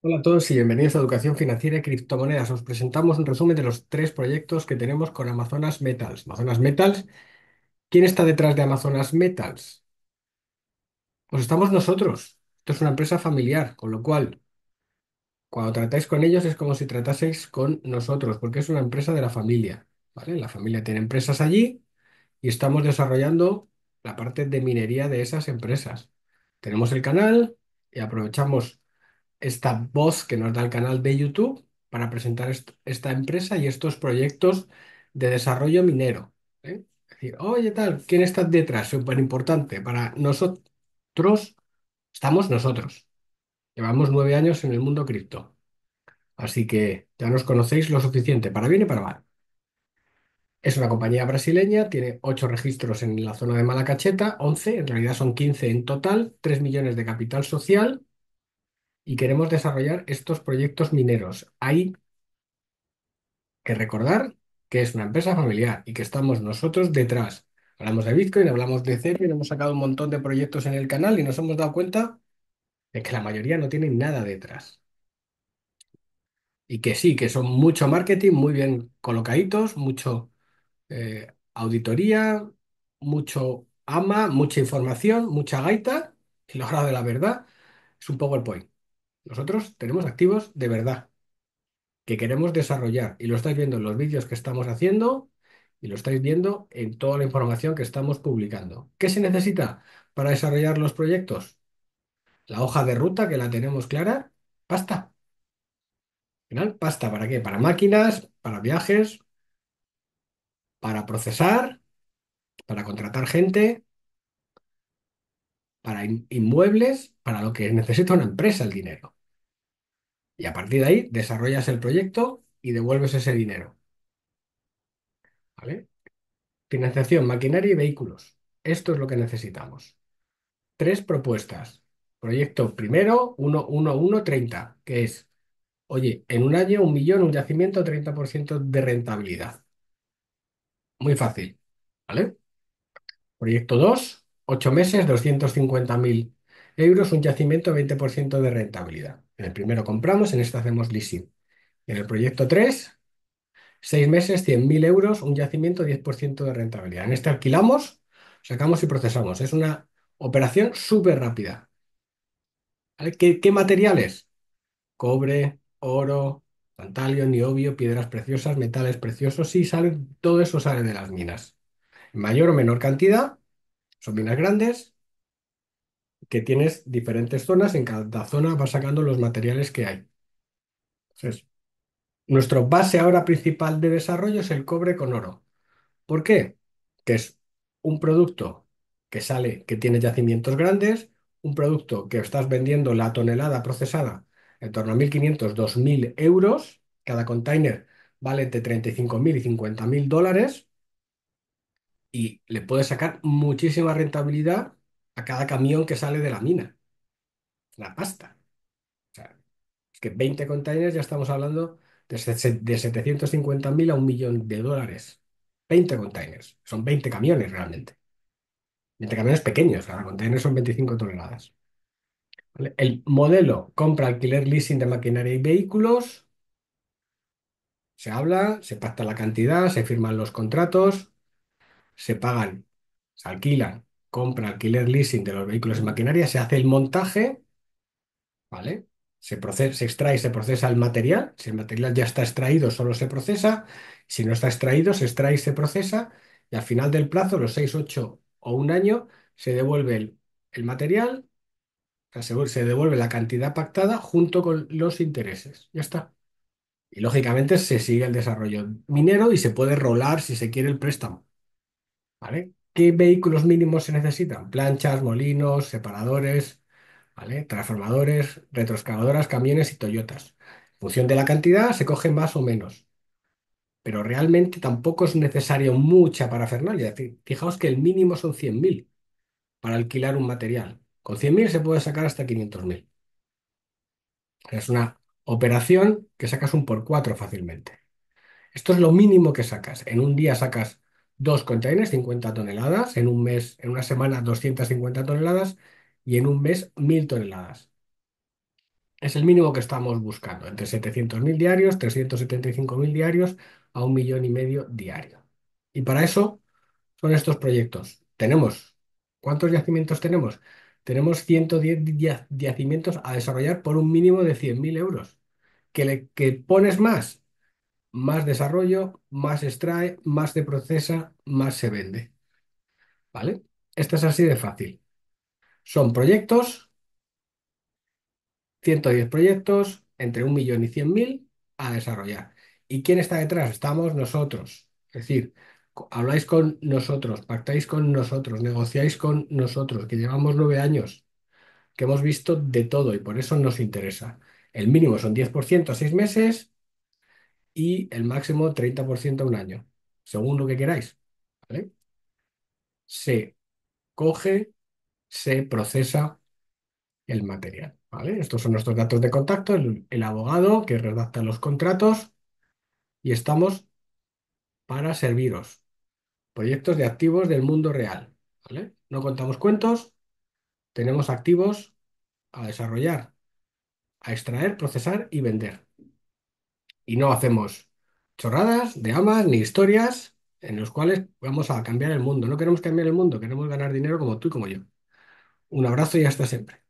Hola a todos y bienvenidos a Educación Financiera y Criptomonedas. Os presentamos un resumen de los tres proyectos que tenemos con Amazonas Metals. Amazonas Metals, ¿quién está detrás de Amazonas Metals? Pues estamos nosotros. Esto es una empresa familiar, con lo cual, cuando tratáis con ellos es como si trataseis con nosotros, porque es una empresa de la familia. ¿vale? La familia tiene empresas allí y estamos desarrollando la parte de minería de esas empresas. Tenemos el canal y aprovechamos esta voz que nos da el canal de YouTube para presentar esta empresa y estos proyectos de desarrollo minero. ¿eh? Es decir, oye, tal, ¿quién está detrás? Súper importante. Para nosotros, estamos nosotros. Llevamos nueve años en el mundo cripto. Así que ya nos conocéis lo suficiente, para bien y para mal. Es una compañía brasileña, tiene ocho registros en la zona de Malacacheta, 11, en realidad son 15 en total, 3 millones de capital social y queremos desarrollar estos proyectos mineros. Hay que recordar que es una empresa familiar y que estamos nosotros detrás. Hablamos de Bitcoin, hablamos de Ethereum, hemos sacado un montón de proyectos en el canal y nos hemos dado cuenta de que la mayoría no tienen nada detrás. Y que sí, que son mucho marketing, muy bien colocaditos, mucho eh, auditoría, mucho ama, mucha información, mucha gaita, lo logrado de la verdad, es un PowerPoint. Nosotros tenemos activos de verdad que queremos desarrollar y lo estáis viendo en los vídeos que estamos haciendo y lo estáis viendo en toda la información que estamos publicando. ¿Qué se necesita para desarrollar los proyectos? La hoja de ruta que la tenemos clara, pasta. Al final, pasta, ¿para qué? Para máquinas, para viajes, para procesar, para contratar gente, para inmuebles, para lo que necesita una empresa el dinero. Y a partir de ahí desarrollas el proyecto y devuelves ese dinero. ¿Vale? Financiación, maquinaria y vehículos. Esto es lo que necesitamos. Tres propuestas. Proyecto primero, 11130, que es, oye, en un año, un millón, un yacimiento, 30% de rentabilidad. Muy fácil. ¿Vale? Proyecto dos, ocho meses, 250.000 euros, un yacimiento, 20% de rentabilidad. En el primero compramos, en este hacemos leasing. En el proyecto 3, 6 meses, 100.000 euros, un yacimiento, 10% de rentabilidad. En este alquilamos, sacamos y procesamos. Es una operación súper rápida. ¿Qué, materiales? Cobre, oro, tantalio, niobio, piedras preciosas, metales preciosos. Sí, sale todo eso sale de las minas. En mayor o menor cantidad, son minas grandes, que tienes diferentes zonas, en cada zona vas sacando los materiales que hay. Entonces, nuestro base ahora principal de desarrollo es el cobre con oro. ¿Por qué? Que es un producto que sale, que tiene yacimientos grandes, un producto que estás vendiendo la tonelada procesada en torno a 1.500, 2.000 euros, cada container vale entre 35.000 y 50.000 dólares y le puedes sacar muchísima rentabilidad a cada camión que sale de la mina. La pasta. O sea, que 20 containers ya estamos hablando de, de 750.000 a un millón de dólares. 20 containers. Son 20 camiones realmente. 20 camiones pequeños. Cada container son 25 toneladas. El modelo compra, alquiler, leasing de maquinaria y vehículos. Se habla, se pacta la cantidad, se firman los contratos, se pagan, se alquilan compra, alquiler, leasing de los vehículos y maquinaria, se hace el montaje, ¿vale? Se, extrae y se procesa el material. Si el material ya está extraído, solo se procesa. Si no está extraído, se extrae y se procesa. Y al final del plazo, los 6, 8 o un año, se devuelve el, material, se devuelve la cantidad pactada junto con los intereses. Ya está. Y lógicamente se sigue el desarrollo minero y se puede rolar si se quiere el préstamo. ¿Vale? ¿Qué vehículos mínimos se necesitan? Planchas, molinos, separadores, ¿vale? Transformadores, retroexcavadoras, camiones y Toyotas. En función de la cantidad se coge más o menos, pero realmente tampoco es necesario mucha para parafernalia. Y Fijaos que el mínimo son 100.000 para alquilar un material. Con 100.000 se puede sacar hasta 500.000. Es una operación que sacas un por cuatro fácilmente. Esto es lo mínimo que sacas. En un día sacas dos containers, 50 toneladas, en un mes, en una semana 250 toneladas y en un mes 1000 toneladas. Es el mínimo que estamos buscando, entre 700.000 diarios, 375.000 diarios a un millón y medio diario. Y para eso son estos proyectos. Tenemos, ¿cuántos yacimientos tenemos? Tenemos 110 yacimientos a desarrollar por un mínimo de 100.000 euros. Que, le, que pones más, más desarrollo, más extrae, más se procesa, más se vende. ¿Vale? Esto es así de fácil. Son proyectos, 110 proyectos, entre un millón y cien mil a desarrollar. ¿Y quién está detrás? Estamos nosotros. Es decir, habláis con nosotros, pactáis con nosotros, negociáis con nosotros, que llevamos nueve años, que hemos visto de todo y por eso nos interesa. El mínimo son 10% a seis meses, y el máximo 30% a un año, según lo que queráis. ¿vale? Se coge, se procesa el material. ¿vale? Estos son nuestros datos de contacto, el, el abogado que redacta los contratos y estamos para serviros. Proyectos de activos del mundo real. ¿vale? No contamos cuentos, tenemos activos a desarrollar, a extraer, procesar y vender y no hacemos chorradas de amas ni historias en los cuales vamos a cambiar el mundo. No queremos cambiar el mundo, queremos ganar dinero como tú y como yo. Un abrazo y hasta siempre.